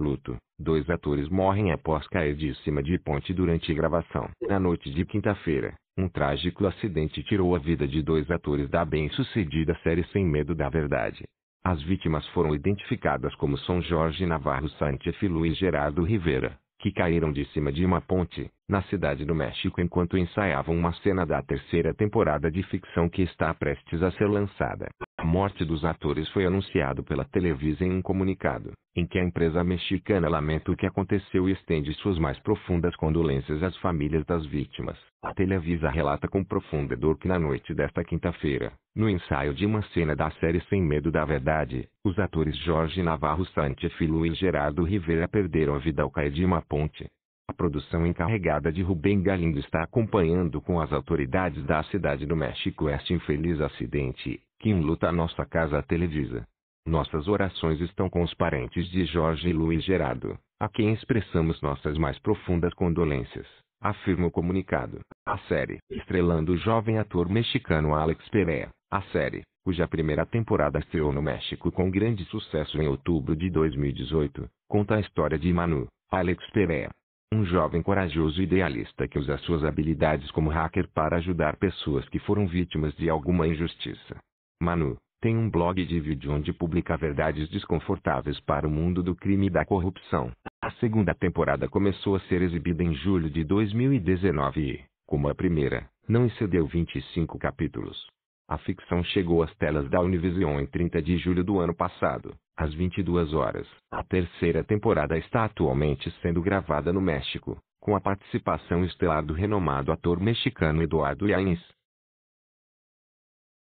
Luto. Dois atores morrem após cair de cima de ponte durante gravação. Na noite de quinta-feira, um trágico acidente tirou a vida de dois atores da bem-sucedida série Sem Medo da Verdade. As vítimas foram identificadas como São Jorge Navarro Santiago e Luiz Gerardo Rivera, que caíram de cima de uma ponte, na cidade do México enquanto ensaiavam uma cena da terceira temporada de ficção que está prestes a ser lançada. A morte dos atores foi anunciado pela Televisa em um comunicado, em que a empresa mexicana lamenta o que aconteceu e estende suas mais profundas condolências às famílias das vítimas. A Televisa relata com profunda dor que na noite desta quinta-feira, no ensaio de uma cena da série Sem Medo da Verdade, os atores Jorge Navarro Santefilo e Gerardo Rivera perderam a vida ao cair de uma ponte. A produção encarregada de Rubem Galindo está acompanhando com as autoridades da cidade do México este infeliz acidente Kim luta a nossa casa Televisa. Nossas orações estão com os parentes de Jorge e Luiz Gerardo, a quem expressamos nossas mais profundas condolências, afirma o comunicado. A série, estrelando o jovem ator mexicano Alex Perea, a série, cuja primeira temporada estreou no México com grande sucesso em outubro de 2018, conta a história de Manu, Alex Perea. Um jovem corajoso idealista que usa suas habilidades como hacker para ajudar pessoas que foram vítimas de alguma injustiça. Manu, tem um blog de vídeo onde publica verdades desconfortáveis para o mundo do crime e da corrupção. A segunda temporada começou a ser exibida em julho de 2019 e, como a primeira, não excedeu 25 capítulos. A ficção chegou às telas da Univision em 30 de julho do ano passado, às 22 horas. A terceira temporada está atualmente sendo gravada no México, com a participação estelar do renomado ator mexicano Eduardo Yanes.